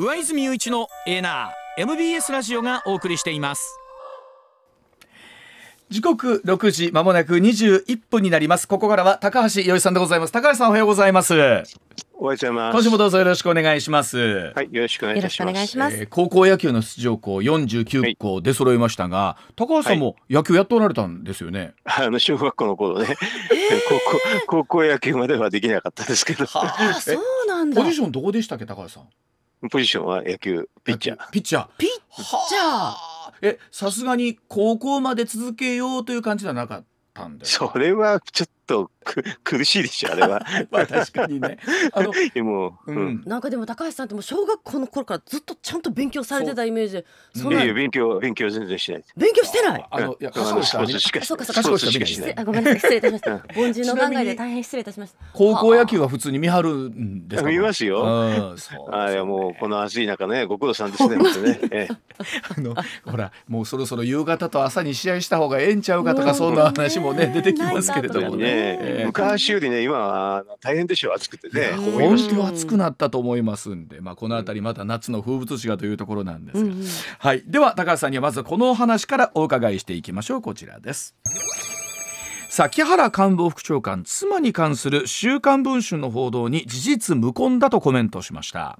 上泉雄一のエナー MBS ラジオがお送りしています時刻六時まもなく二十一分になりますここからは高橋洋一さんでございます高橋さんおはようございますおはようございます。今週もどうぞよろしくお願いします。はい、よろしくお願いします。ますえー、高校野球の出場校四十九校出揃いましたが、はい、高橋さんも野球やっておられたんですよね。はい、あの小学校の頃ね、高校高校野球まではできなかったですけど。はあ、そうなんだ。ポジションどこでしたっけ高橋さん。ポジションは野球、ピッチャー。ピッチャー。ピッチャーえ、さすがに高校まで続けようという感じではなかったんでそれはちょっととく苦しいでしょあれは まあ確かにねあので もう、うん、なんかでも高橋さんっても小学校の頃からずっとちゃんと勉強されてたイメージでそんな勉強勉強全然しない勉強してないあのいや賢いしかそうかそかしかしないごめんなさい失礼いたしました凡人の考えで大変失礼いたしました高校野球は普通に見張るんですか見ますよあいやもうこの暑い中ねご苦労さんですね あのほらもうそろそろ夕方と朝に試合した方がええんちゃうかとかそんな話もね出てきますけれどもねね、昔よりね、今、大変でしょう、暑くてね。本当暑くなったと思いますんで、まあ、この辺り、また夏の風物詩がというところなんですが、はい、では、高橋さんにはまずこのお話からお伺いしていきましょう。こちらです。木原官房副長官妻に関する「週刊文春」の報道に事実無根だとコメントしました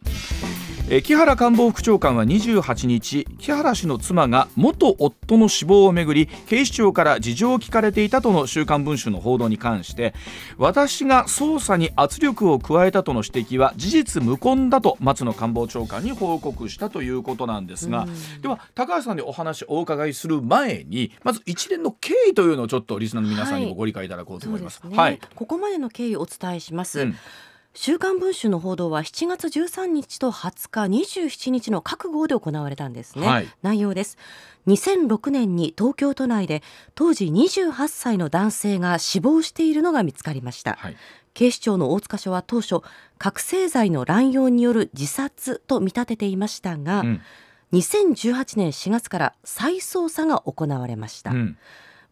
え木原官房副長官は28日木原氏の妻が元夫の死亡をめぐり警視庁から事情を聞かれていたとの「週刊文春」の報道に関して私が捜査に圧力を加えたとの指摘は事実無根だと松野官房長官に報告したということなんですが、では高橋さんにお話をお伺いする前にまず一連の経緯というのをちょっとリスナーの皆さんにもご理解いただこうと思います。はい、ねはい、ここまでの経緯をお伝えします、うん週刊文春の報道は7月13日と20日、27日の各号で行われたんですね、はい、内容です。2006年に東京都内で当時28歳の男性が死亡しているのが見つかりました。はい、警視庁の大塚署は当初、覚醒剤の乱用による自殺と見立てていましたが、うん、2018年4月から再捜査が行われました。うん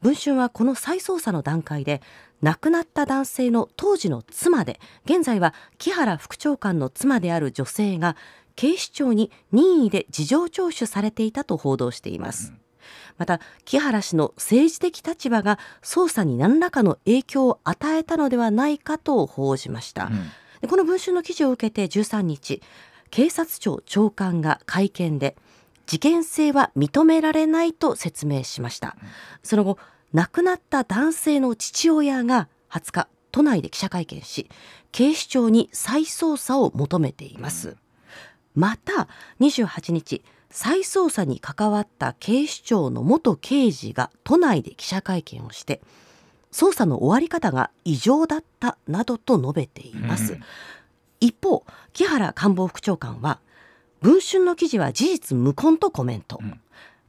文春はこの再捜査の段階で亡くなった男性の当時の妻で現在は木原副長官の妻である女性が警視庁に任意で事情聴取されていたと報道しています。また木原氏の政治的立場が捜査に何らかの影響を与えたのではないかと報じました、うん、この文春の記事を受けて13日警察庁長官が会見で事件性は認められないと説明しました。その後、亡くなった男性の父親が20日、都内で記者会見し、警視庁に再捜査を求めています。また、28日、再捜査に関わった警視庁の元刑事が都内で記者会見をして、捜査の終わり方が異常だったなどと述べています。一方、木原官房副長官は、文春の記事は事実無根とコメント、うん、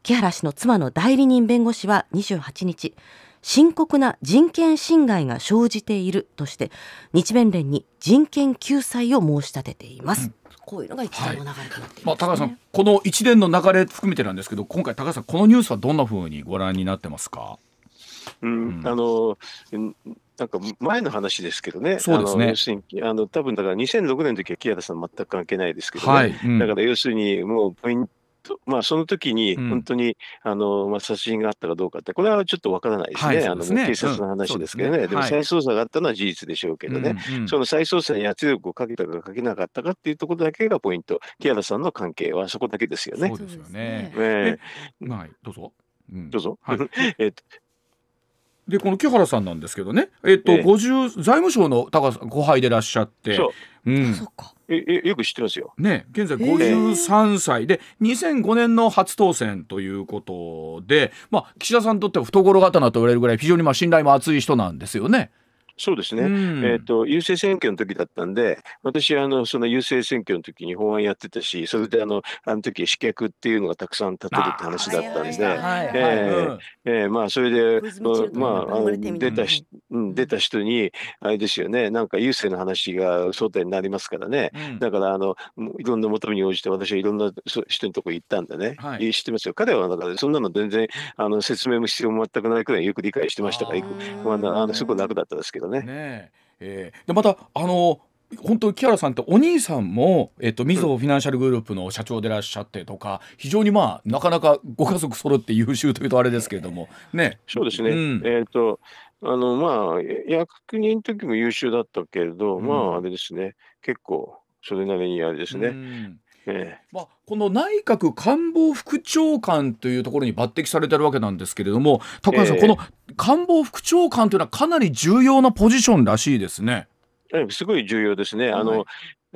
木原氏の妻の代理人弁護士は28日深刻な人権侵害が生じているとして日弁連に人権救済を申し立てています。うん、こういうのが一連の流れとなっていま、ねはい、まあ、高橋さん、この一連の流れ含めてなんですけど、今回高橋さん、このニュースはどんなふうにご覧になってますか。うん、うん、あのなんか前の話ですけどね、そうですね要するにあの多分だから2006年の時は木原さん、全く関係ないですけど、ね、はいうん、だから要するに、もうポイント、まあ、その時に本当に、うん、あのまあ、殺人があったかどうかって、これはちょっとわからないですね、はい、すねあの警察の話ですけどね、うん、でねでも再捜査があったのは事実でしょうけどね、はい、その再捜査に圧力をかけたかかけなかったかっていうところだけがポイント、木原さんの関係はそこだけですよね。そうですよね、えまあ、どうぞ。どうぞ。はい、えっと、でこの木原さんなんですけどね、えっと、ええ、50財務省の高さご輩でいらっしゃって。ううん、ええよく知ってますよ。ね現在53歳で2005年の初当選ということで、まあ、岸田さんにとっては懐刀と言われるぐらい非常にまあ信頼も厚い人なんですよね。そうですね、うん、えーと、郵政選挙の時だったんで、私はあのその郵政選挙の時に法案やってたし、それであのあの時刺客っていうのがたくさん立てるって話だったんで、それで、まあ、あの出たし、出た人に、あれですよね、なんか郵政の話が争点になりますからね、うん、だからあのいろんな求めに応じて、私はいろんな人のとこ行ったんでね、はい、知ってますよ、彼はだからそんなの全然あの説明も必要も全くないくらいよく理解してましたから、あ、まあ、あのすごい楽だったですけど。どね。ねえー、でまたあの本当木原さんってお兄さんも、えっと、みずほフィナンシャルグループの社長でいらっしゃってとか非常にまあなかなかご家族揃って優秀というとあれですけれどもね。そうですね、うん、えっ、とあのまあ役人の時も優秀だったけれど、うん、まああれですね結構それなりにあれですね、うん、えまあ、この内閣官房副長官というところに抜擢されてるわけなんですけれども高橋さん、えこの官房副長官というのはかなり重要なポジションらしいですね。すごい重要ですね。あの、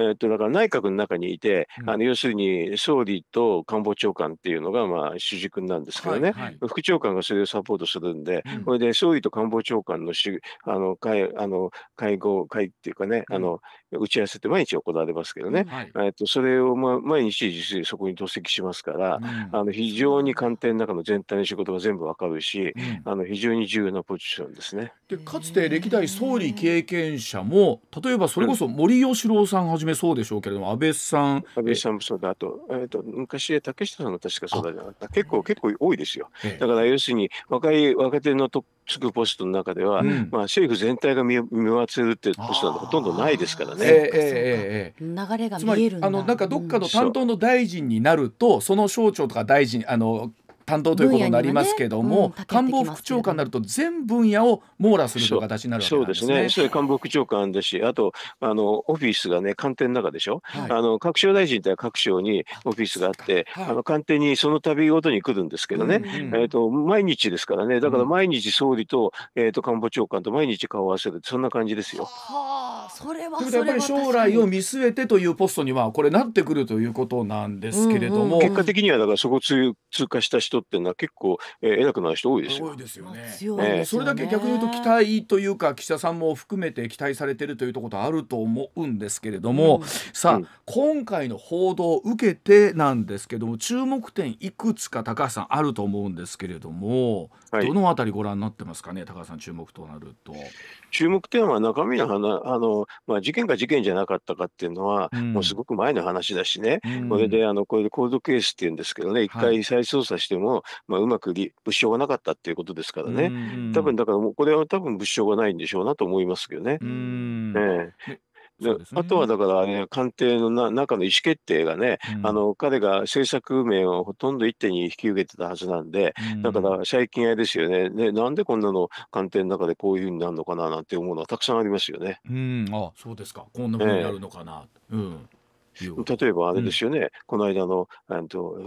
えっと、だから内閣の中にいて、うん、あの要するに総理と官房長官っていうのがまあ主軸なんですけどね、はいはい、副長官がそれをサポートするんで、うん、これで総理と官房長官のしあの会あの会合、会っていうかね、あの打ち合わせって毎日行われますけどね、うんはい、えっと、それをまあ毎日実にそこに同席しますから、あの非常に官邸の中の全体の仕事が全部わかるし、あの非常に重要なポジションですね。でかつて歴代総理経験者も、例えばそれこそ森喜朗さんはじめめそうでしょうけれども安倍さん安倍さんもそうだあと,、えーと、昔竹下さんの確かそうだじゃなかった結構結構多いですよ、ええ、だから要するに若い若手のとつくポストの中では、うん、まあ、政府全体が見渡せるっていうポストなてほとんどないですからね。えー、えー、流れが見えるあのなんかどっかの担当の大臣になるとその省庁とか大臣あの担当ということになりますけども、ねうん、官房副長官になると全分野を網羅するという形になるわけですね。そうですね。それ官房副長官ですし、あとあのオフィスがね官邸の中でしょ。はい、あの各省大臣って各省にオフィスがあって、はい、あの官邸にその度ごとに来るんですけどね。うんうん、えっ、ー、と毎日ですからね。だから毎日総理と、えっ、ー、と官房長官と毎日顔を合わせるそんな感じですよ。はあ、それはそれはやっぱり将来を見据えてというポストにはこれなってくるということなんですけれども、うんうん、結果的にはだからそこ通過した人っていうのは結構、えー、偉くなる人多いですよ。多いですよね。ねそれだけ逆に言うと期待というか岸田さんも含めて期待されてるというところとあると思うんですけれども、うん、さあ、うん、今回の報道を受けてなんですけども注目点いくつか高橋さんあると思うんですけれども。どのあたりご覧になってますかね、高橋さん、注目となると。注目点は中身の話あの、まあ、事件が事件じゃなかったかっていうのは、うん、もうすごく前の話だしね、うん、これであのこれでコードケースっていうんですけどね、一、回再捜査しても、まあ、うまく物証がなかったっていうことですからね、うん、多分だから、これは多分物証がないんでしょうなと思いますけどね。うん、ええね、あとはだからね、官邸のな中の意思決定がね、うん、あの彼が政策面をほとんど一手に引き受けてたはずなんで、うん、だから最近あれですよね、ねなんでこんなの官邸の中でこういうふうになるのかななんて思うのはたくさんありますよね。うん、あそうですか、こんなふうになるのかな。えー、うん例えばあれですよね、うん、この間のと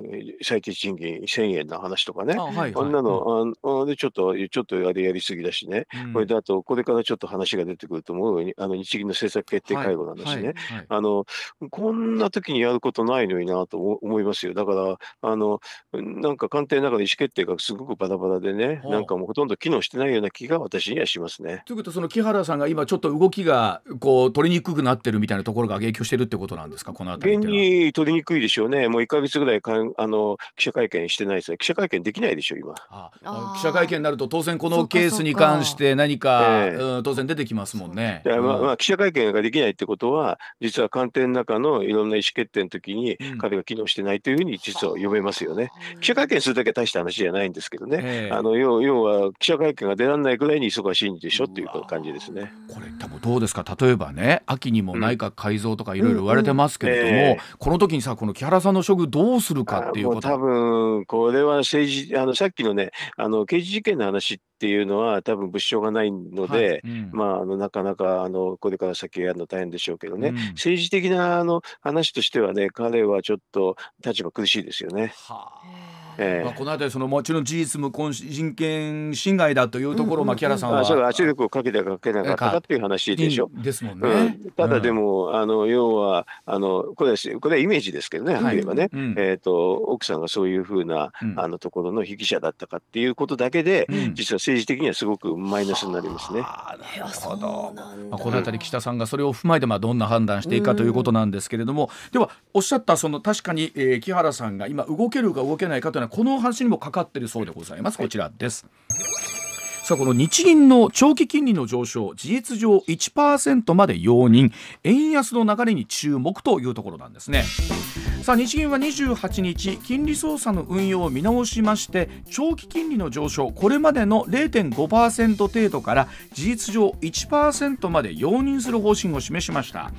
最低賃金1000円の話とかね、あ、はいはい、んなの、うん、あでちょっとちょっとあれやりすぎだしね、うん、これであとこれからちょっと話が出てくると思うあの日銀の政策決定会合なんですね、はいはいはい、あのこんな時にやることないのになと思いますよだからあのなんか官邸の中で意思決定がすごくバラバラでね、なんかもうほとんど機能してないような気が私にはしますね。ということはその木原さんが今ちょっと動きがこう取りにくくなってるみたいなところが影響してるってことなんですかこのあたり現に取りにくいでしょうね、もう1か月ぐらいかんあの記者会見してないですね、記者会見できないでしょ、今。ああ記者会見になると、当然このケースに関して何か、えー、当然出てきますもんね。まあまあ、記者会見ができないってことは、実は官邸の中のいろんな意思決定の時に、彼が機能してないというふうに、実は読めますよね。うん、記者会見するだけ大した話じゃないんですけどね、あの要要は記者会見が出られないぐらいに忙しいんでしょっていう感じですね。これ、多分どうですか、例えばね、秋にも内閣改造とかいろいろ言われてますけれども、えー、この時にさこの木原さんの処遇どうするかっていうこと多分これは政治あのさっきのねあの刑事事件の話っていうのは多分物証がないので、はいうん、まああのなかなかあのこれから先やるの大変でしょうけどね、うん、政治的なあの話としてはね彼はちょっと立場苦しいですよね。はあえー、まあ、この辺りそのもちろん事実無根人権侵害だというところ、木原さんは。そう圧力をかけたかけなかったかっていう話でしょ。ですもんね、うん、ただでも、うん、あの要はあのこれはこれはイメージですけどね、はっきり言えばね、うん、えーと、奥さんがそういうふうな、あのところの被疑者だったかっていうことだけで、実は政治的にはすごくマイナスになりますね。なるほど、まあ、この辺り岸田さんがそれを踏まえて、まあ、どんな判断していくかということなんですけれども、ではおっしゃったその確かに、えー、木原さんが今動けるか動けないかというのはねこの話にもかかってるそうでございますこちらですさあこの日銀の長期金利の上昇事実上1%まで容認円安の流れに注目というところなんですね。さあ日銀は28日金利操作の運用を見直しまして長期金利の上昇これまでの0.5%程度から事実上1%まで容認する方針を示しました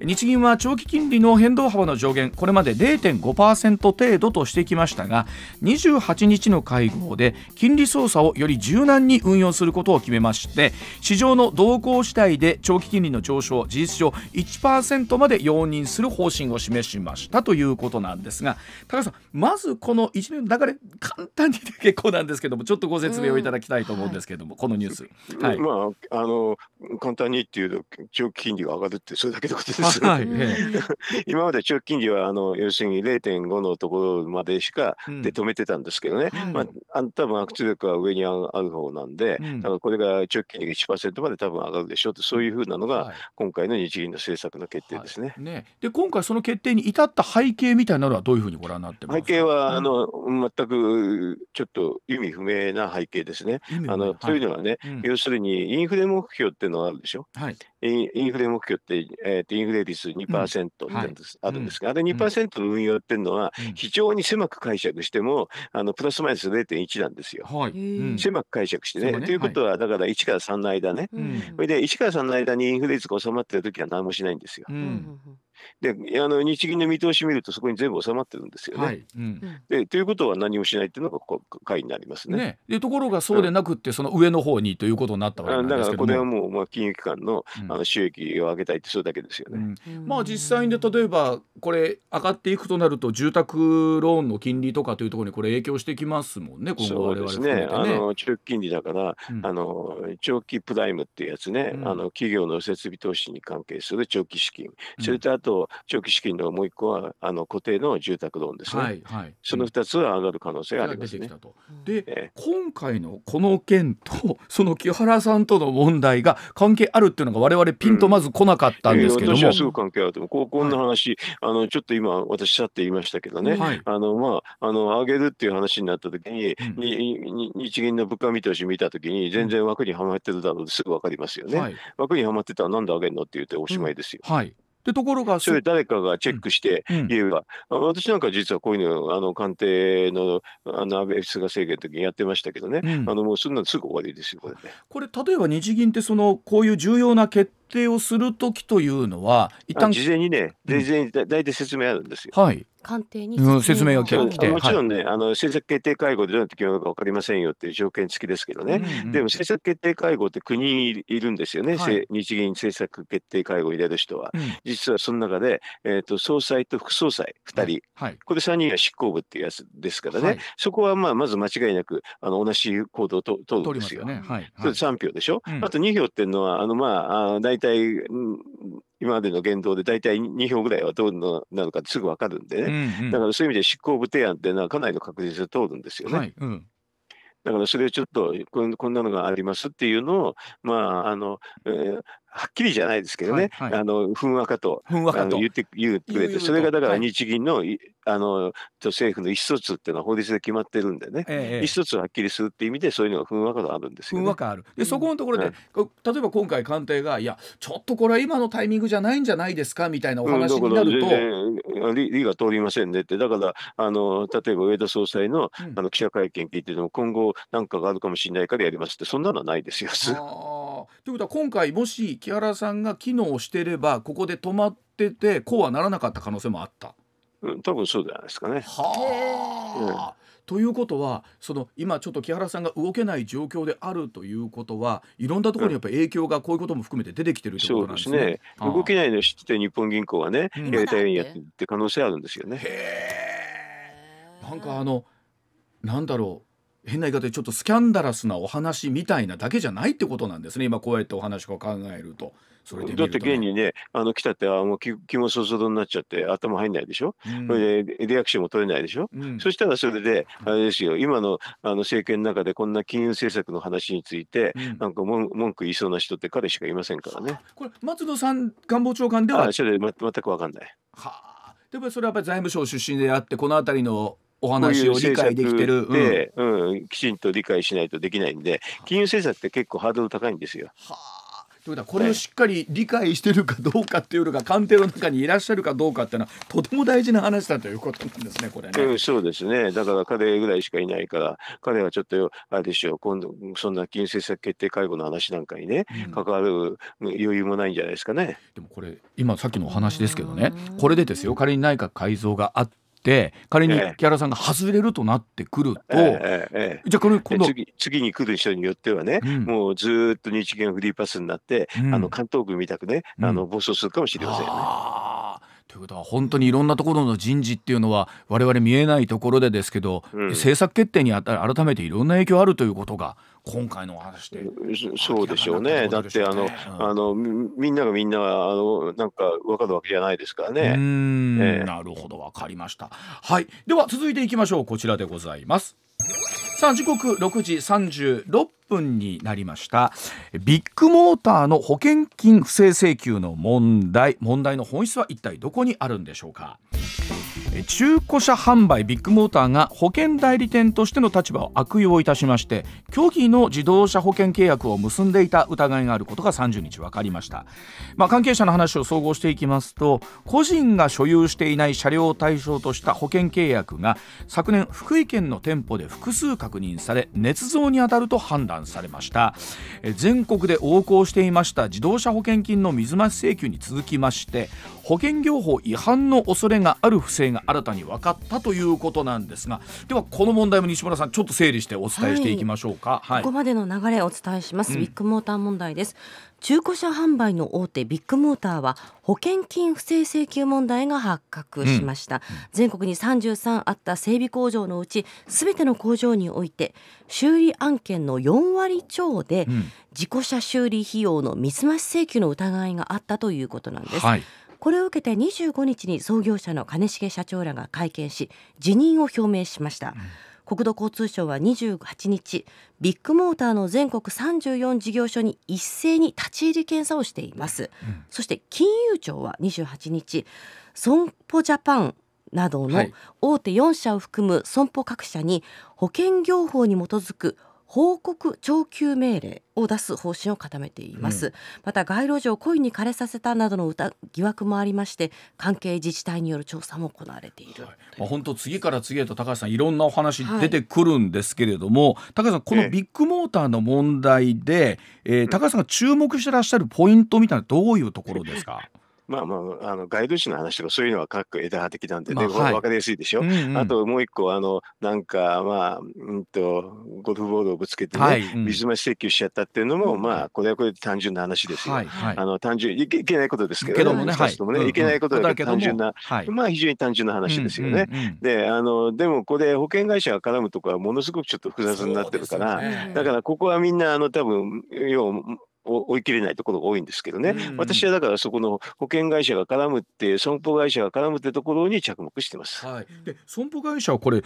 日銀は長期金利の変動幅の上限これまで0.5%程度としてきましたが28日の会合で金利操作をより柔軟に運用することを決めまして市場の動向次第で長期金利の上昇事実上1%まで容認する方針を示しましたということなんですが高橋さんまずこの一連の流れ簡単にで結構なんですけどもちょっとご説明をいただきたいと思うんですけども、うん、このニュース。はい、まああの簡単にっていうと長期金利が上がるってそれだけのことです はい、今まで長期金利はあの要するに0.5のところまでしかで止めてたんですけどね、うん、まあ、あ多分圧力は上にある方なんで、うん、だからこれが長期金利1%まで多分上がるでしょうと、そういうふうなのが、今回の日銀の政策の決定ですねはい、ねで今回、その決定に至った背景みたいなのは、どういうふうにご覧になってます背景は、うん、あの全くちょっと意味不明な背景ですね。あのというのはね、要するにインフレ目標っていうのはあるでしょ。はい、インフレ目標って、えー、とインフレ率2%ってあるんです,、あるんですが、あれ2%の運用っていうのは、非常に狭く解釈しても、あのプラスマイナス0.1なんですよ。狭く解釈してね。ということは、だから1から3の間ね、それで1から3の間にインフレ率が収まってる時は何もしないんですよ。であの日銀の見通し見るとそこに全部収まってるんですよね。はいうん、でということは何もしないっていうのが解になりますね。ねでところがそうでなくって、うん、その上の方にということになったわけなんですけだからこれはもう、まあ、金融機関の,、あの収益を上げたいってそれだけですよね。まあ実際に例えばこれ上がっていくとなると住宅ローンの金利とかというところにこれ影響してきますもんね今後我々ね。そうですねあの中金利だから、あの長期プライムっていうやつね、あの企業の設備投資に関係する長期資金、それとあと長期資金のもう一個はあの固定の住宅ローンですね、はいはい、その2つは上がる可能性がありますね。で、今回のこの件と、その木原さんとの問題が関係あるっていうのが、われわれピンとまず来なかったんですけども、うんえー、私はすぐ関係あると思う、ここんな話、はい、あのちょっと今、私、さって言いましたけどね、はい、あのまあ、あの上げるっていう話になったときにうんに、日銀の物価見通し見たときに、全然枠にはまってるだろうすぐ分かりますよね。はい、枠にはまってたら、なんで上げるのって言っておしまいですよ。うんはいでところがそれ誰かがチェックして言えば、うんうん、私なんか実はこういうのあの官邸のあの安倍菅政権の時にやってましたけどね、うん、あのもうそんなのすぐ終わりですよこれ、これ例えば日銀ってそのこういう重要な決定をする時というのは一旦事前にね、事前に大体説明あるんですよ。はい。官邸に説明が来てもちろんね、はい、あの政策決定会合でどうやって決めるか分かりませんよっていう条件付きですけどね、うんうん、でも政策決定会合って国にいるんですよね、はい、日銀政策決定会合入れる人は、うん、実はその中で、えーと、総裁と副総裁2人、はい、これ3人は執行部っていうやつですからね、そこはまあまず間違いなくあの同じ行動をと取るんですよ。すよね、3票でしょ、うん、あと二票っていうのはあの、まあ、大体体、今までの言動で大体2票ぐらいは通るのなのかすぐ分かるんでね、うんうん、だからそういう意味で執行部提案っていうのはかなりの確率で通るんですよね。はいうんだからそれをちょっとこんなのがありますっていうのを、まああのえー、はっきりじゃないですけどね、はいはい、あのふんわかとふんわかと言って言ってくれてそれがだから日銀の,、はい、あの政府の意思疎通っていうのは法律で決まってるんでね、ええ、意思疎通はっきりするっていう意味でそういうのがふんわかがあるんですよ、ね、ふんわかあるでそこのところで、うん、例えば今回官邸がいやちょっとこれは今のタイミングじゃないんじゃないですかみたいなお話になると、うん、理理が通りませんねってだからあの例えば上田総裁の,、あの記者会見聞いてても今後何かがあるかもしれないからやりますってそんなのはないですよ。ということは今回もし木原さんが機能してればここで止まっててこうはならなかった可能性もあった。うん、多分そうじゃないですかね。はあ、うん、ということはその今ちょっと木原さんが動けない状況であるということはいろんなところにやっぱ影響がこういうことも含めて出てきてるってことなんですね。すね動けないの知って日本銀行はね、うん、やりたいようにやってるって可能性あるんですよね。へなんかあのなんだろう変な言い方でちょっとスキャンダラスなお話みたいなだけじゃないってことなんですね今こうやってお話を考えると。それだって現にねあの来たってあもう気気もそそどになっちゃって頭入んないでしょ、うん、それでリアクションも取れないでしょ、うん、そしたらそれであれですよ今のあの政権の中でこんな金融政策の話について、うん、なんか文句言いそうな人って彼しかいませんからね。これ松野さん官房長官ではあそれ、ま、全く分かんない。はあでもそれはやっぱり財務省出身であってこの辺りのお話を理解できてる。で、うん、うん、きちんと理解しないとできないんで、金融政策って結構ハードル高いんですよ。はあ。ということは、これをしっかり理解してるかどうかっていうのが、官邸の中にいらっしゃるかどうかっていうのは、とても大事な話だということなんですね、これね。うん、そうですね。だから彼ぐらいしかいないから、彼はちょっと、あれでしょう、今度、そんな金融政策決定会合の話なんかにね、関わる余裕もないんじゃないですかね。でもこれ、今さっきのお話ですけどね、これでですよ、仮に内閣改造があって、して仮に木原さんが外れるとなってくると、えええ、じゃあこ今度次次に来る人によってはね、うん、もうずっと日銀フリーパスになって、うん、あの関東軍みたくね、あの暴走するかもしれません、ねということは本当にいろんなところの人事っていうのは我々見えないところでですけど、うん、政策決定にあた改めていろんな影響あるということが今回のお話で。そうでしょうね。だってあの、あのみんながみんなあのなんか分かるわけじゃないですからね。えなるほど分かりました。はいでは続いていきましょうこちらでございます。さあ時刻6時36 10分になりましたビッグモーターの保険金不正請求の問題問題の本質は一体どこにあるんでしょうか中古車販売ビッグモーターが保険代理店としての立場を悪用いたしまして虚偽の自動車保険契約を結んでいた疑いがあることが30日分かりました、まあ、関係者の話を総合していきますと個人が所有していない車両を対象とした保険契約が昨年福井県の店舗で複数確認され捏造にあたると判断断されました全国で横行していました自動車保険金の水増し請求に続きまして保険業法違反の恐れがある不正が新たに分かったということなんですがではこの問題も西村さんちょっと整理してお伝えしていきましょうか、はいはい、ここまでの流れお伝えします、うん、ビッグモーター問題です中古車販売の大手ビッグモーターは保険金不正請求問題が発覚しました、うん、全国に33あった整備工場のうちすべての工場において修理案件の4割超で事故車修理費用の水増し請求の疑いがあったということなんです、はいこれを受けて25日に創業者の金重社長らが会見し辞任を表明しました。うん国土交通省は28日ビッグモーターの全国34事業所に一斉に立ち入り検査をしています、うん、そして金融庁は28日損保ジャパンなどの大手4社を含む損保各社に保険業法に基づく報告徴求命令を出す方針を固めています、うん、また街路樹を故意に枯れさせたなどの疑惑もありまして関係自治体による調査も行われている、はい、まあ、本当次から次へと高橋さんいろんなお話出てくるんですけれども、はい、高橋さんこのビッグモーターの問題で、えー、高橋さんが注目してらっしゃるポイントみたいなどういうところですか、まあまあ、あのガイド誌の話とかそういうのは各枝葉的なんでね、まあはい、分かりやすいでしょ。うんうん、あともう一個、あの、なんか、まあ、うんと、ゴルフボールをぶつけてね、はいうん、水増し請求しちゃったっていうのも、まあ、これはこれで単純な話ですよ。はいはい、あの単純いけ、いけないことですけど、ね、けどもね、はい、いけないことだけど単純な、まあ、非常に単純な話ですよね。うんうんうん、で、あの、でもこれ、保険会社が絡むとこはものすごくちょっと複雑になってるから、ね、だからここはみんな、あの、多分、要追い切れないところが多いんですけどね、うんうん、私はだからそこの保険会社が絡むって損保会社が絡むってところに着目してます、はい、で損保会社はこれ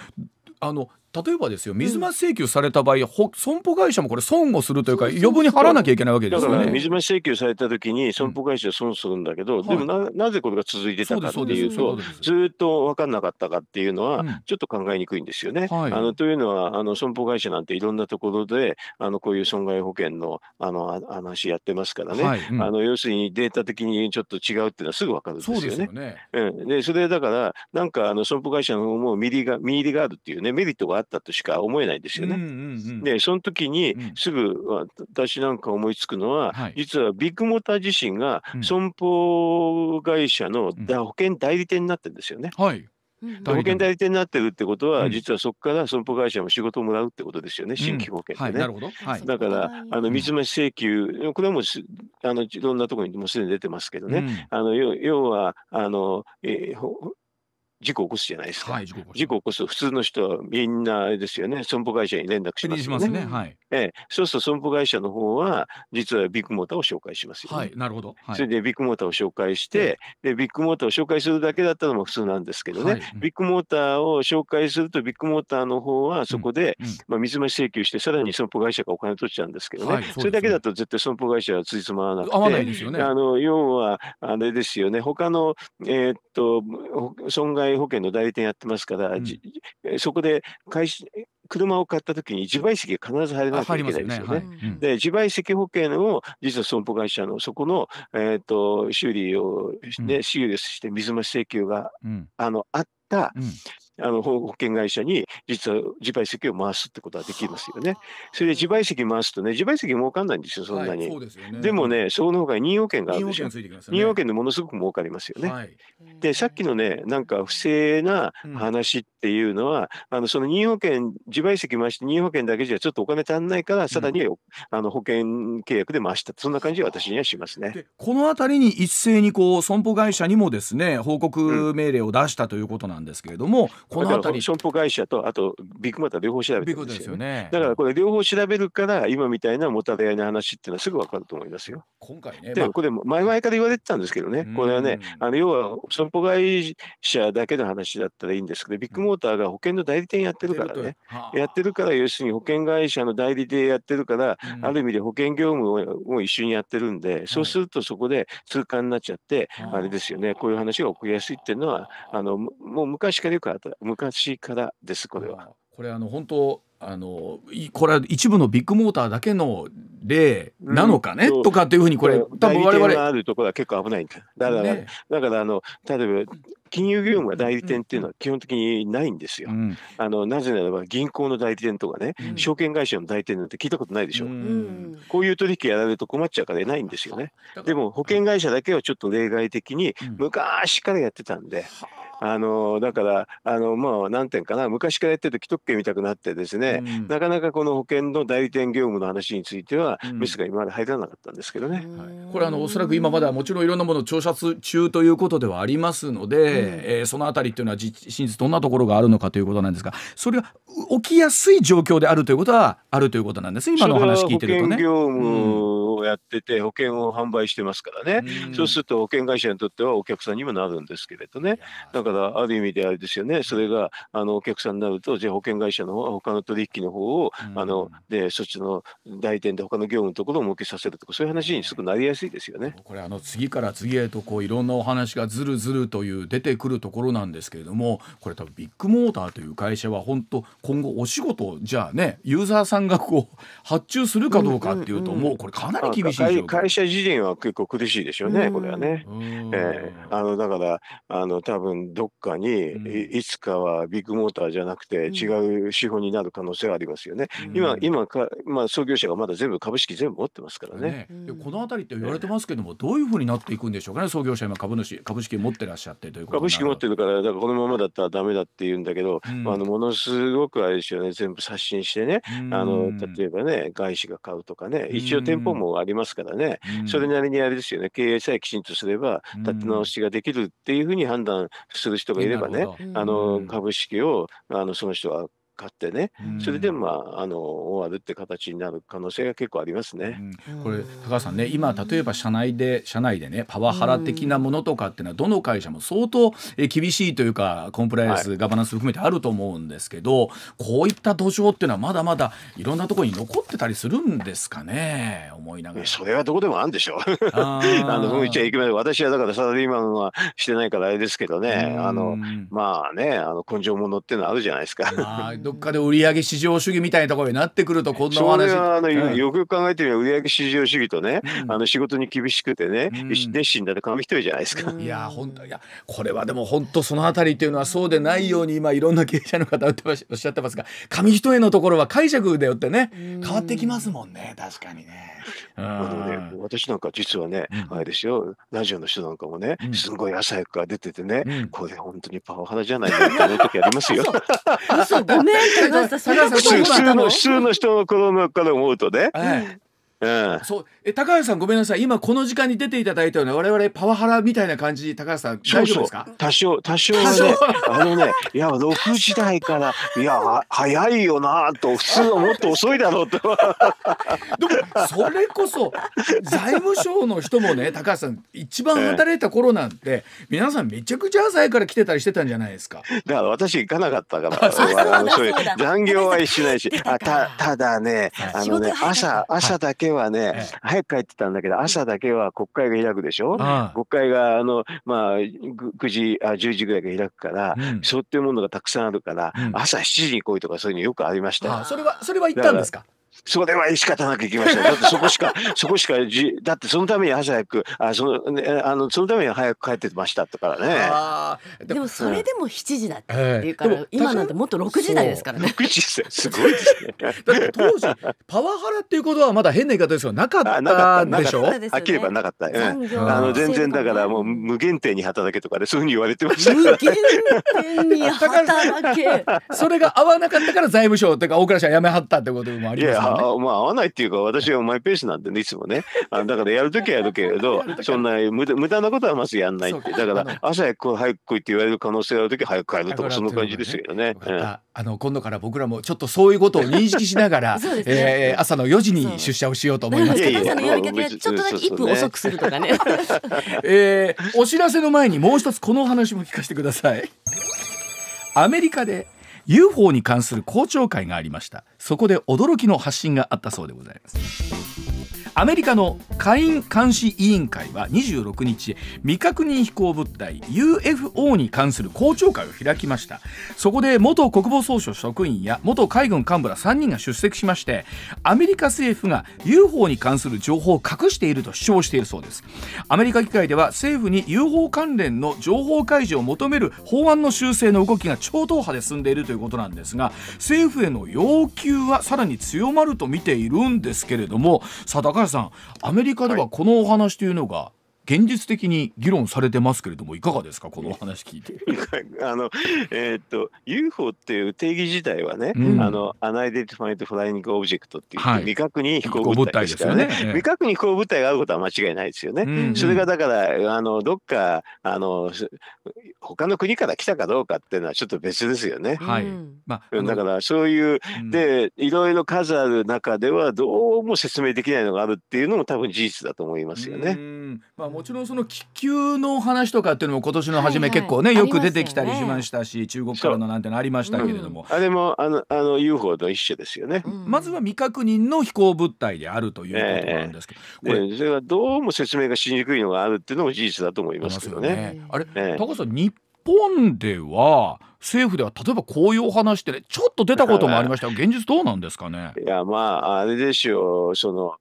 あの例えばですよ水増し請求された場合、うん、損保会社もこれ損をするというか余分に払わなきゃいけないわけですよねだから水増し請求された時に損保会社は損するんだけど、うん、でもななぜこれが続いてたかっていうと、はい、ずっと分かんなかったかっていうのは、ちょっと考えにくいんですよね。はい、あのというのはあの損保会社なんていろんなところであのこういう損害保険のあの話やってますからね、はい、あの要するにデータ的にちょっと違うっていうのはすぐ分かるんですよね。そで、ね、それだからなんかあの損保会社の方もミリがミりがあるっていうねね、メリットがあったとしか思えないんですよね。うんうんうん、で、その時にすぐ私なんか思いつくのは、うん、実はビッグモーター自身が損保会社の保険代理店になってるんですよね。うん、はい保険代理店になってるってことは、うん、実はそこから損保会社も仕事をもらうってことですよね、新規保険ってね。うんはいはい、だから、あの水増し請求、これはもうあのいろんなところにもすでに出てますけどね、うん、あの要はあの、えー、事故起こすじゃないですか、はい、事故起こす普通の人はみんなですよね損保会社に連絡しますよね、ねはい、ええ、そうすると損保会社の方は、実はビッグモーターを紹介しますよ、ね、はい、なるほど、はい、それでビッグモーターを紹介して、で、ビッグモーターを紹介するだけだったのも普通なんですけどね、はい、ビッグモーターを紹介すると、ビッグモーターの方はそこで、うんまあ、水増し請求して、さらに損保会社がお金取っちゃうんですけどね、はいそね、それだけだと絶対損保会社はついつまらなくて、合わないですよねあの要は、あれですよね、他の、えー、っと損害保険の代理店やってますから、うん、そこで会社車を買った時に自賠責必ず入らなきゃいけないですよね。ねはい、で自賠責保険を実は損保会社のそこの、えーと、修理を、ね、修理して水増し請求が、うん、あのあった、うんあの保険会社に実は自賠責を回すってことはできますよね。それで自賠責回すとね自賠責儲かんないんですよそんなに。はい、でね、でもねそのほかに任用権があるでしょ。任用権でものすごく儲かりますよね。はい、でさっきのねなんか不正な話っていうのは、うん、あのその任用権自賠責回して任用権だけじゃちょっとお金足んないからさらに、うん、あの保険契約で回したそんな感じは私にはしますね。この辺りに一斉にこう損保会社にもですね報告命令を出したということなんですけれども、このり損保会社とあとビッグモーター両方調べてるんですよねだからこれ両方調べるから今みたいなもたれ合いの話っていうのはすぐ分かると思いますよ。今回ね、でもこれ前々から言われてたんですけどね、これはねあの要は損保会社だけの話だったらいいんですけどビッグモーターが保険の代理店やってるからね、やってるから要するに保険会社の代理店やってるから、ある意味で保険業務を一緒にやってるんでそうするとそこで通貫になっちゃって、あれですよねこういう話が起こりやすいっていうのはあのもう昔からよくあった昔からです、これは。これあの本当あのこれは一部のビッグモーターだけの例なのかね、うん、とかというふうにこれ多分我々あるところは結構危ないんだだから、ね、だからあの例えば金融業務が代理店っていうのは基本的にないんですよ。うん、あのなぜならば銀行の代理店とかね、うん、証券会社の代理店なんて聞いたことないでしょ。うん、こういう取引やられると困っちゃうからないんですよね。でも保険会社だけはちょっと例外的に昔からやってたんで。あのだからあのまあ何点かな昔からやってると既得権みたくなってですね、なかなかこの保険の代理店業務の話については、ミスが今まで入らなかったんですけどね、はい、これあのおそらく今まだもちろんいろんなものを調査中ということではありますので、えー、その辺りっていうのは真実どんなところがあるのかということなんですがそれが起きやすい状況であるということはあるということなんです今のお話聞いてるとね。業務やってて保険を販売してますからね、うん、そうすると保険会社にとってはお客さんにもなるんですけれどねだからある意味であれですよねそれがあのお客さんになるとじゃあ保険会社の方他の取引の方を、うん、あのでそっちの代店で他の業務のところを設けさせるとかそういう話にすぐなりやすいですよね。これあの次から次へとこういろんなお話がずるずるという出てくるところなんですけれどもこれ多分ビッグモーターという会社は本当今後お仕事じゃあねユーザーさんがこう発注するかどうかっていうともうこれかなり厳しい会社自身は結構苦しいでしょうね、これはね。えー、あのだからあの多分どっかにいつかはビッグモーターじゃなくて違う資本になる可能性はありますよね。今今か、まあ、創業者がまだ全部株式全部持ってますからね。ねこの辺りって言われてますけども、どういうふうになっていくんでしょうかね創業者今株主株式持ってらっしゃってという株式持ってるからだからこのままだったらダメだって言うんだけど、まあ、あのものすごくあれですよね全部刷新してね、あの例えばね外資が買うとかね一応店舗もありますからね、うん、それなりにあれですよね、経営さえきちんとすれば、立て直しができるっていうふうに判断する人がいればね、あの株式をあのその人は買ってね、それで、まあ、あの終わるって形になる可能性が結構ありますね、うん、これ高橋さんね今例えば社内で社内でねパワハラ的なものとかっていうのはどの会社も相当え厳しいというかコンプライアンス、はい、ガバナンス含めてあると思うんですけどこういった土壌っていうのはまだまだいろんなところに残ってたりするんですかね思いながら。それはどこでもあるんでしょう。あ のふみちゃま私はだからサラリーマンはしてないからあれですけどねあのまあねあの根性ものっていうのはあるじゃないですか。どっかで売上至上主義みたいなところになってくるとこんなお話あの、よく考えてみれば売上至上主義とね、うん、あの仕事に厳しくてね、うん、熱心だと紙一重じゃないですか。いや本当いやこれはでも本当そのあたりというのはそうでないように今いろんな経営者の方おっしゃってますが紙一重のところは解釈だよってね変わってきますもんね確かにね。あのね、私なんか実はね、あれですよ、ラジオの人なんかもね、すごい朝早くから出ててね、これ本当にパワハラじゃないかって思う時ありますよ。嘘、ごめん、高橋さん、そ普通の人の頃から思うとね、うん、そうえ高橋さんごめんなさい今この時間に出ていただいたような我々パワハラみたいな感じ高橋さん大丈夫ですか多少多少はねあのねいや六時台からいや早いよなと普通はもっと遅いだろうと でもそれこそ財務省の人もね高橋さん一番働いた頃なんて、皆さんめちゃくちゃ朝から来てたりしてたんじゃないですかだから私行かなかったからそういう残業はしないしあたただねあのね朝朝だけはね、早く帰ってたんだけど、朝だけは国会が開くでしょ、国会があの、まあ、9時あ、10時ぐらいが開くから、うん、そうっていうものがたくさんあるから、うん、朝7時に来いとか、そういうのよくありました。ああそれは、それは行ったんですかそれは仕方なく行きました。だってそこしか、そこしかじ、だってそのために朝早く、あその、ね、あの、そのために早く帰ってましたとからね。あでもそれでも7時だっていうから、えー、今なんてもっと6時台ですからね。6時ですすごいですね。だって当時、パワハラっていうことはまだ変な言い方ですよ。なかったでしょなかった、はっきり言えばなかった。うん、あの全然だからもう無限定に働けとかで、ね、そういうふうに言われてました無限定に働け。それが合わなかったから財務省というか大倉氏は辞めはったってこともありますね。あまあ合わないっていうか私はマイペースなんでねいつもねあだからやるときはやるけれど そんな無駄なことはまずやんないってだから朝早く早く来いって言われる可能性があるとき早く帰るとかその感じですけどね。あの今度から僕らもちょっとそういうことを認識しながら、ねえー、朝の4時に出社をしようと思いますけど。ちょっとだけ分遅くするとかね。えー、お知らせの前にもう一つこの話も聞かせてください。アメリカで UFO に関する公聴会がありましたそこで驚きの発信があったそうでございますアメリカの下院監視委員会は26日未確認飛行物体 UFO に関する公聴会を開きましたそこで元国防総省職員や元海軍幹部ら3人が出席しましてアメリカ政府が UFO に関する情報を隠していると主張しているそうですアメリカ議会では政府に UFO 関連の情報開示を求める法案の修正の動きが超党派で進んでいるということなんですが政府への要求はさらに強まると見ているんですけれどもさあ高橋さんアメリカではこのお話というのが現実的に議論されてますけれどもいかがですかこの話聞いて。あのえー、っと UFO っていう定義自体はね、うん、あのアナイデンティファイドフライングオブジェクトっていう、はい、未確認飛行物体ですよらね、ね、未確認飛行物体があることは間違いないですよね。うんうん、それがだからあのどっかあの他の国から来たかどうかっていうのはちょっと別ですよね。はい、まあ、だからそういう、うん、でいろいろ数ある中ではどうも説明できないのがあるっていうのも多分事実だと思いますよね。、まあ、もちろんその気球の話とかっていうのも今年の初め結構ね、はいはい、よく出てきたりしましたし、ね、中国からのなんてのありましたけれども、うん、あれもあのあの UFO と一緒ですよね、うん、まずは未確認の飛行物体であるということなんですけど、えー、これそれはどうも説明がしにくいのがあるっていうのも事実だと思いますけどね。ねあれ、えー、高さん日本では政府では例えばこういうお話ってねちょっと出たこともありました現実どうなんですかねいやまああれでしょうその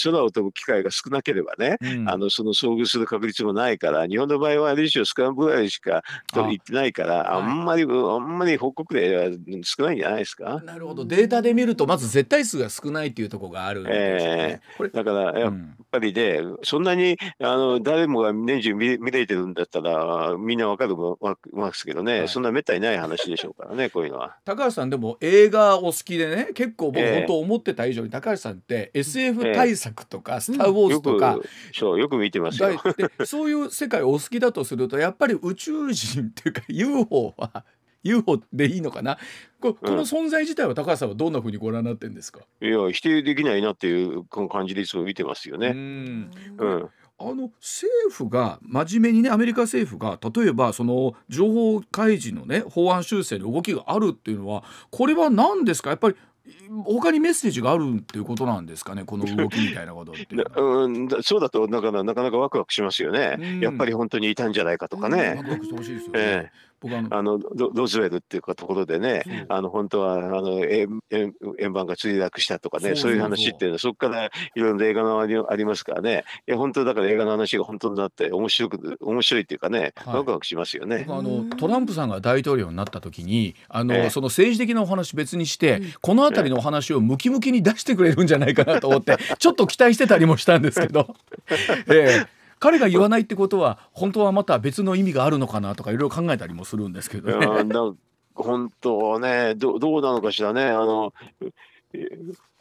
空を飛ぶ機会が少なければね、うん、あのその遭遇する確率もないから日本の場合はあれでしょうスクランブルいしか行ってないからあんまり、あんまり報告例は少ないんじゃないですかなるほどデータで見るとまず絶対数が少ないっていうところがあるんですね、えー、だからやっぱりね、うん、そんなにあの誰もが年中見見れてるんだったらみんなわかるわますけどね、はい、そんなめったない話でしょうからねこういうのは。高橋さんでも映画お好きでね結構僕本当思ってた以上に高橋さんって SF 大作とか「スター・ウォーズ」とか、そうよく見てますよでそういう世界お好きだとするとやっぱり宇宙人っていうか UFO は UFO でいいのかなここの存在自体は高橋さんはどんなふうにご覧になってんですか、うん、いや否定できないなっていう感じでいつも見てますよね。うん、うん、あの政府が真面目にねアメリカ政府が例えばその情報開示のね法案修正の動きがあるっていうのはこれは何ですかやっぱり他にメッセージがあるっていうことなんですかね、この動きみたいなこと うん、そうだとなかなかなかワクワクしますよね、うん、やっぱり本当にいたんじゃないかとかね。ワクワクしてほしいですよね、ええ僕あのあのロロズウェルっていうかところでね、あの本当はあの円円盤が墜落したとかねそういう話っていうのはそこからいろいろ映画のありありますからねいや本当だから映画の話が本当になって面白く面白いっていうかね、ワクワクしますよね。あのトランプさんが大統領になった時にあの、えその政治的なお話別にして、この辺りのお話をムキムキに出してくれるんじゃないかなと思って、ちょっと期待してたりもしたんですけど、え彼が言わないってことは本当はまた別の意味があるのかなとかいろいろ考えたりもするんですけどね。本当ねどどうなのかしらねあの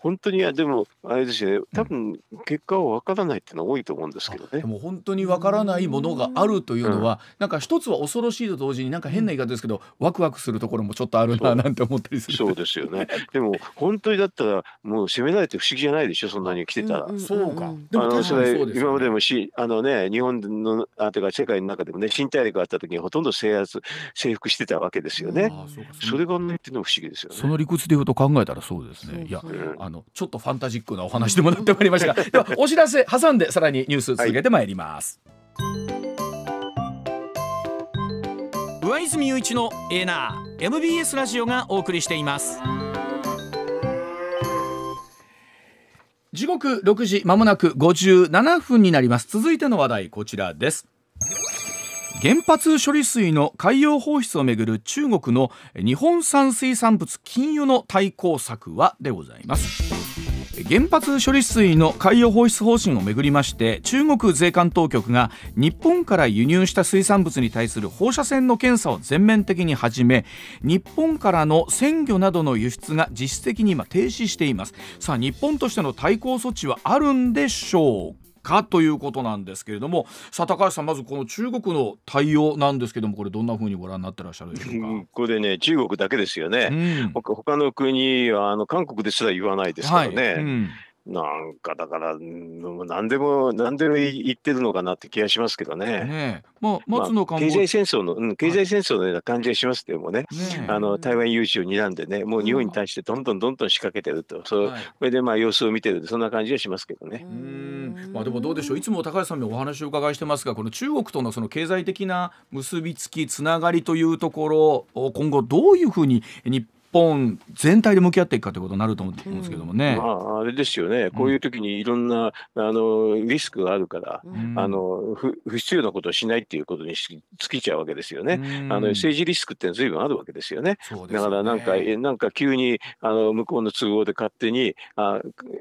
本当に、いや、でも、あれですよね、多分結果は分からないっていうのは多いと思うんですけどね。でも本当に分からないものがあるというのは、うん、なんか一つは恐ろしいと同時に、なんか変な言い方ですけど、ワクワクするところもちょっとあるななんて思ったりする。そうですよね。でも、本当にだったら、もう攻められて不思議じゃないでしょ、そんなに来てたら。うそうか。でも、今までもし、あのね、日本の、あ、てか、世界の中でもね、新大陸があった時に、ほとんど制圧、征服してたわけですよね。うん、そそれがね、っていうのも不思議ですよね。その理屈でいうと考えたら、そうですね。いや、あの。のちょっとファンタジックなお話でもなってまいりましたが ではお知らせ挟んでさらにニュース続けてまいります、はい、上泉雄一のエナー MBS ラジオがお送りしています時刻六時まもなく五十七分になります続いての話題こちらです原発処理水の海洋放出をめぐる中国の日本産水産物禁輸の対抗策はでございます原発処理水の海洋放出方針をめぐりまして中国税関当局が日本から輸入した水産物に対する放射線の検査を全面的に始め日本からの鮮魚などの輸出が実質的に今停止していますさあ日本としての対抗措置はあるんでしょうかということなんですけれどもさあ高橋さんまずこの中国の対応なんですけどもこれどんなふうにご覧になってらっしゃるでしょうか、これね中国だけですよね、うん、他の国はあの韓国ですら言わないですからね、はいうんなんかだから、何でも、何でも言ってるのかなって気がしますけどね。ねまあ、松野官房、経済戦争の、うん、経済戦争のような感じがしますけどもね、あの台湾有事を睨んでね、もう日本に対してどんどんどんどん仕掛けてると、そはい、それでまあ様子を見てる、そんな感じがしますけどね。うんまあ、でもどうでしょう、いつも高橋さんにお話を伺いしてますが、この中国とのその経済的な結びつき、つながりというところ、今後、どういうふうに日本全体で向き合っていくかということになると思うんですけどもね。まあ、あれですよね、こういう時にいろんな、うん、あのリスクがあるから、うん、あの不不必要なことをしないっていうことに尽きちゃうわけですよね。うん、あの政治リスクっていずぶんあるわけですよね。ねだからなんかなんか急にあの向こうの都合で勝手にあ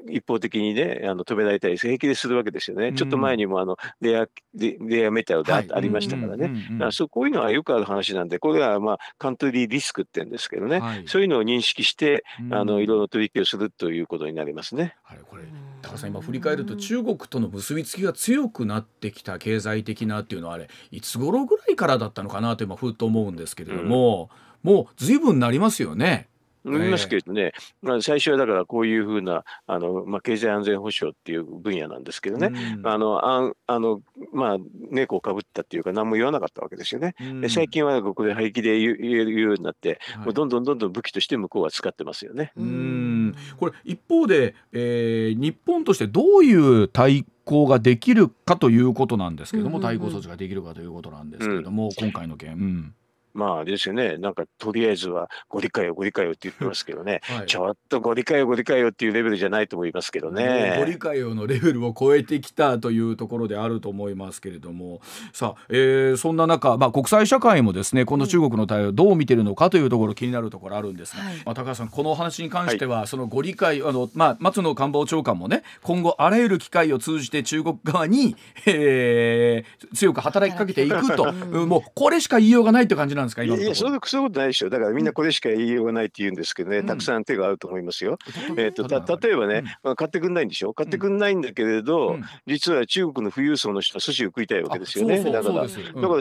一方的にねあの止められたり平気でするわけですよね。ちょっと前にもあのレアレアメタルであ,、りましたからね。だからそうこういうのはよくある話なんでこれはまあカントリーリスクって言うんですけどね。はい、ういうのを認識して、あのいろいろ取引をするということになりますね。はい、これ高さん今振り返ると中国との結びつきが強くなってきた経済的なっていうのはあれいつ頃ぐらいからだったのかなと今ふっと思うんですけれども、うん、もう随分なりますよね。ますけれどね、えー、最初はだからこういうふうなあの、まあ、経済安全保障っていう分野なんですけどね、うん、あのああのまあ、猫をかぶったっていうか、何も言わなかったわけですよね。うん、最近はここで廃棄で言えるようになって、はい、もうどんどんどんどん武器として向こうは使ってますよね。うんこれ、一方で、えー、日本としてどういう対抗ができるかということなんですけども、対抗措置ができるかということなんですけれども、うん、今回の件。うんまあ、ですよね、なんかとりあえずはご理解をご理解をって言ってますけどね、はい、ちょっとご理解をご理解をっていうレベルじゃないと思いますけどね。ご理解をのレベルを超えてきたというところであると思いますけれども、さあ、えー、そんな中、まあ、国際社会もですね、この中国の対応をどう見てるのかというところ、気になるところあるんですが、はい、まあ、高橋さん、このお話に関しては、はい、そのご理解、あのまあ、松野官房長官もね、今後、あらゆる機会を通じて中国側に、えー、強く働きかけていくと、もうこれしか言いようがないって感じなんなんですか、今のいやそういうことないでしょ、だからみんなこれしか言いようがないって言うんですけどね、うん、たくさん手があると思いますよ。うん、えーと、た、例えばね、うん、買ってくんないんでしょ、買ってくんないんだけれど、実は中国の富裕層の人は寿司を食いたいわけですよね、だから、だから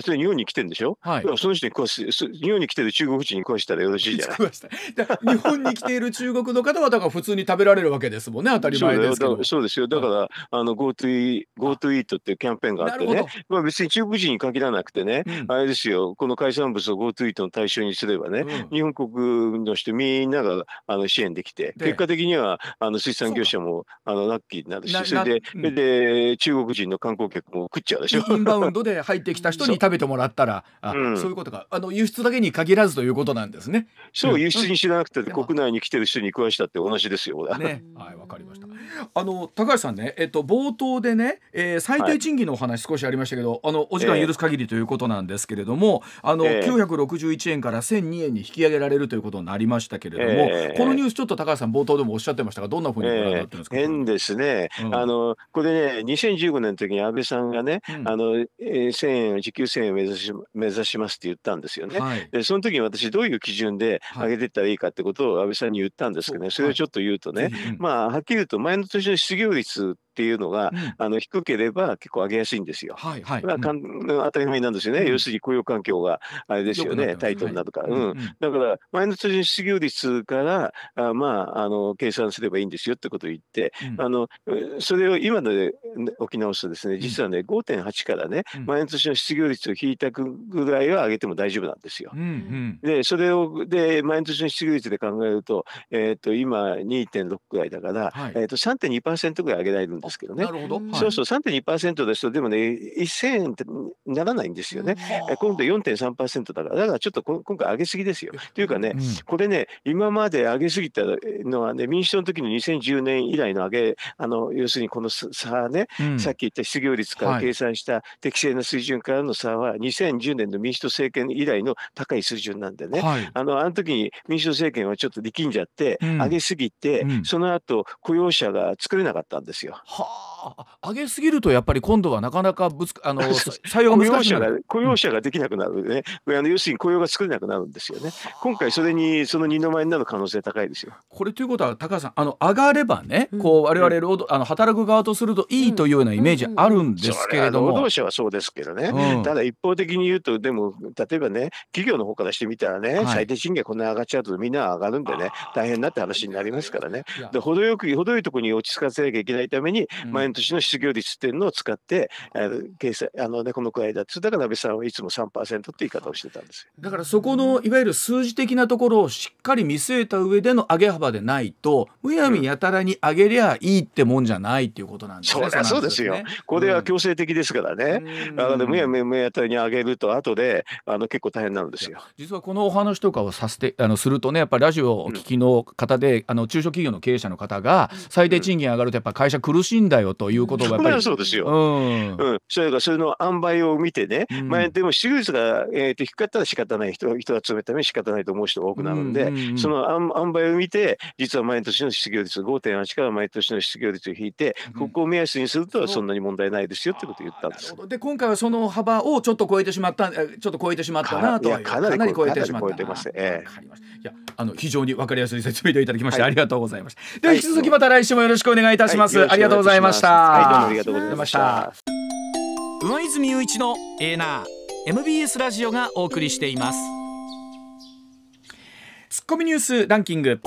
それ日本に来てるんでしょ、はい、その人に食わす、日本に来てる中国人に食わしたらよろしいじゃない。日本に来ている中国の方は、だから普通に食べられるわけですもんね、当たり前ですけど。そうですよ、だから GoTo Eat っていうキャンペーンがあってね、まあ、別に中国人に限らなくてね、あれですよ、この海産物を GoTo イートの対象にすればね、うん、日本国の人みんながあの支援できて結果的にはあの水産業者もあのラッキーになるしそれでうん、で中国人の観光客も食っちゃうでしょインバウンドで入ってきた人に食べてもらったらあ、うん、そういうことかあの輸出だけに限らずということなんですねそう、輸出に知らなくて国内に来てる人に食わしたって同じですよ、ね、はいわかりましたあの高橋さんね、えっと、冒頭でね、えー、最低賃金のお話少しありましたけど、はい、あのお時間許す限りということなんですけれども、えー、あの、えー961円から1002円に引き上げられるということになりましたけれども、えー、このニュース、ちょっと高橋さん、冒頭でもおっしゃってましたが、どんなふうにご覧になってすか、えー、変ですね、うん、あのこれね、2015年の時に安倍さんがね、うん、あのえ1000円、時給1000円を目指し目指しますって言ったんですよね、はい、で、その時に私、どういう基準で上げていったらいいかってことを安倍さんに言ったんですけどね、はい、それをちょっと言うとね、はい、まあ、はっきり言うと、前の年の失業率っていうのが、うん、あの低ければ結構上げやすいんですよ。まあ、かん、当たり前なんですよね、うん、要するに雇用環境があれですよね、タイトルなどから、はい、うんだから、前の通失業率からあ、まあ、あの計算すればいいんですよってことを言って、あのそれを今ので沖縄すとですね、実はね、5.8からね、前の年の失業率を引いたぐらいは上げても大丈夫なんですよ。うんうん、で、それを、で、前の年の失業率で考えると、えっ、ー、と、今2.6ぐらいだから、はい、えっ、ー、と、3.2%ぐらい上げられるんですですけどね。なるほど。そうそう、3.2%ですと、でもね、1000円ってならないんですよね。今度4.3%だから、だからちょっとこ今回上げすぎですよ。というかね、うん、これね、今まで上げすぎたのはね、民主党の時の2010年以来の上げ、あの、要するにこの差ね、うん、さっき言った失業率から計算した適正な水準からの差は、2010年の民主党政権以来の高い水準なんでね、はい、あの、あの時に民主党政権はちょっと力んじゃって、うん、上げすぎて、その後雇用者が作れなかったんですよ。はああ上げすぎるとやっぱり今度はなかなかぶつあの採用が難しい雇用者が雇用者ができなくなるね、うん、あの要するに雇用が作れなくなるんですよね。今回それにその二の前になる可能性高いですよ。これということは高橋さんあの上がればね、うれわれ労働、あの働く側とするといいというようなイメージあるんですけれども、労働者はそうですけどね、うん、ただ一方的に言うとでも例えばね企業の方からしてみたらね、はい、最低賃金こんな上がっちゃうとみんな上がるんでね大変なって話になりますからね。で程よく程よいところに落ち着かせなきゃいけないために前の年の失業率っていうのを使って、えー、計算あのね、このくらいだって、だから安倍さんはいつも3%って言い方をしてたんですだからそこのいわゆる数字的なところをしっかり見据えた上での上げ幅でないと、むやみやたらに上げりゃいいってもんじゃないっていうことなんですね。そそうですよ、これは強制的ですからね、うん、なのむやみやたらに上げると、後であの結構大変なんですよ。実はこのお話とかをさせてあのするとね、やっぱりラジオをお聞きの方で、うん、あの中小企業の経営者の方が、最低賃金上がると、やっぱ会社苦しいんだよと。ということがやっそうですよ。うん。うん。それがそれの塩梅を見てね、うん、まあでも手術が、えー、と低かったら仕方ない人、人集めため仕方ないと思う人が多くなるんで、その塩梅を見て、実は毎年の失業率5.8から毎年の失業率を引いて、ここを目安にするとそんなに問題ないですよってことを言ったんです。で、今回はその幅をちょっと超えてしまった、ちょっと超えてしまったなとかなり超えてしまった。超えてます。ええー。いや、あの非常にわかりやすい説明でいただきまして、はい、ありがとうございました。では引き続きまた来週もよろしくお願いいたします。はい、ありがとうございました。はいどうもありがとうございました上泉雄一のエーナー MBS ラジオがお送りしていますツッコミニュースランキング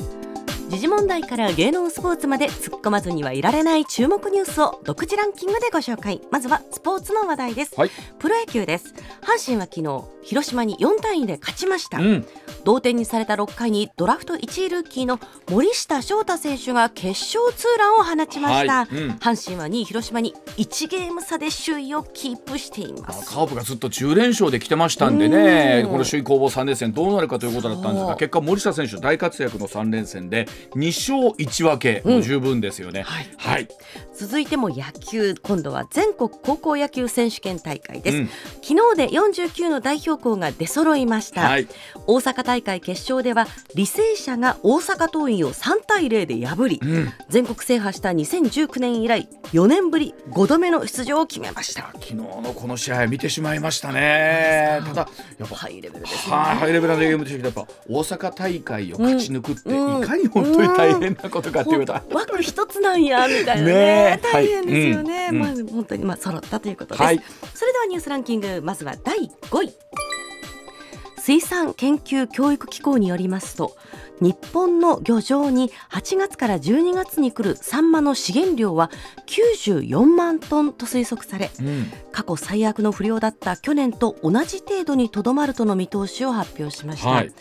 時事問題から芸能スポーツまで突っ込まずにはいられない注目ニュースを独自ランキングでご紹介まずはスポーツの話題です、はい、プロ野球です阪神は昨日広島に4対2で勝ちました、うん、同点にされた6回にドラフト1位ルーキーの森下翔太選手が決勝ツーランを放ちました、はいうん、阪神は2位広島に1ゲーム差で首位をキープしていますカープがずっと10連勝で来てましたんでねこの首位攻防3連戦どうなるかということだったんですが結果森下選手大活躍の3連戦で二勝一分け、もう十分ですよね、うん、はい、はい、続いても野球今度は全国高校野球選手権大会です、うん、昨日で四十九の代表校が出揃いました、はい、大阪大会決勝では履正社が大阪桐蔭を三対零で破り、うん、全国制覇した二千十九年以来四年ぶり五度目の出場を決めました昨日のこの試合見てしまいましたねただやっぱハイレベルですねハイレベルなゲームでしたけどやっぱ大阪大会を勝ち抜くって、いかに本本当に大変なことかっていうこと枠一つなんやみたいなねね、大変ですよね、はいうん、まあ、本当にまあ揃ったということです、はい、それではニュースランキングまずは第5位水産研究教育機構によりますと日本の漁場に8月から12月に来るサンマの資源量は94万トンと推測され、うん、過去最悪の不良だった去年と同じ程度にとどまるとの見通しを発表しました。はい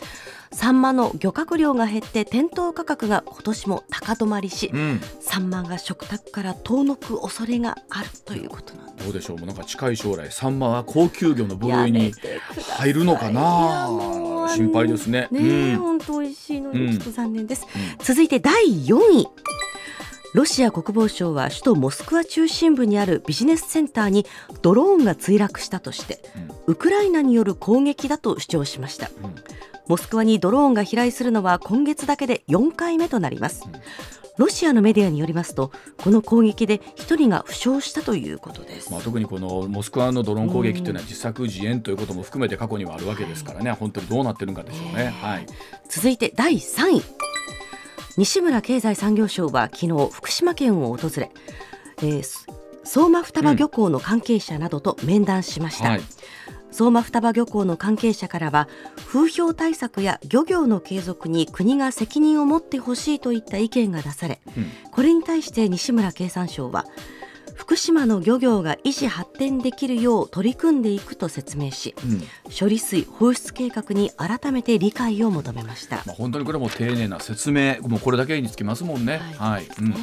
サンマの漁獲量が減って店頭価格が今年も高止まりし、うん、サンマが食卓から遠のく恐れがあるということなんですどうでしょうもうなんか近い将来サンマは高級魚の部類に入るのかな心配ですねね、うん、本当美味しいのにちょっと残念です、うん、続いて第4位ロシア国防省は首都モスクワ中心部にあるビジネスセンターにドローンが墜落したとして、ウクライナによる攻撃だと主張しました、モスクワにドローンが飛来するのは今月だけで4回目となりますロシアのメディアによりますとこの攻撃で1人が負傷したということです、まあ、特にこのモスクワのドローン攻撃というのは自作自演ということも含めて過去にはあるわけですからね、はい、本当にどうなってるんかでしょうね、はい、続いて第3位西村経済産業省は昨日福島県を訪れ、えー、相馬双葉漁港の関係者などと面談しました。うんはい相馬双葉漁港の関係者からは風評対策や漁業の継続に国が責任を持ってほしいといった意見が出され、うん、これに対して西村経産省は福島の漁業が維持発展できるよう取り組んでいくと説明し、うん、処理水放出計画に改めて理解を求めました、まあ、本当にこれも丁寧な説明もうこれだけにつきますもんね。はい、はいうん、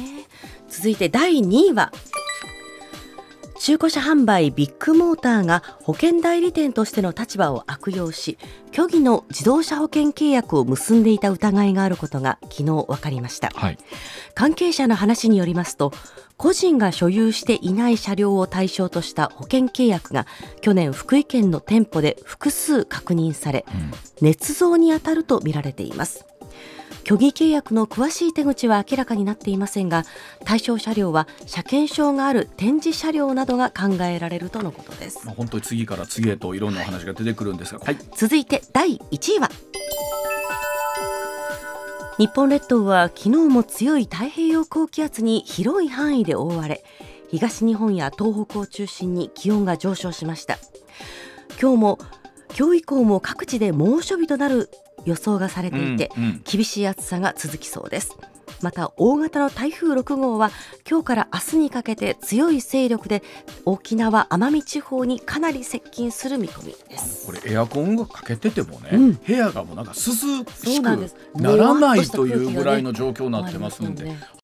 続いて第2位は中古車販売ビッグモーターが保険代理店としての立場を悪用し虚偽の自動車保険契約を結んでいた疑いがあることが昨日分かりました、はい、関係者の話によりますと個人が所有していない車両を対象とした保険契約が去年福井県の店舗で複数確認され、うん、捏造にあたるとみられています虚偽契約の詳しい手口は明らかになっていませんが対象車両は車検証がある展示車両などが考えられるとのことです、まあ、本当に次から次へといろんなお話が出てくるんですが、はい、続いて第1位は日本列島は昨日も強い太平洋高気圧に広い範囲で覆われ東日本や東北を中心に気温が上昇しました今日も今日以降も各地で猛暑日となる予想がされていて、うんうん、厳しい暑さが続きそうです。また大型の台風6号は今日から明日にかけて強い勢力で沖縄・奄美地方にかなり接近する見込みですこれエアコンがかけててもね、うん、部屋がもうなんか涼しくならないというぐらいの状況になってますんで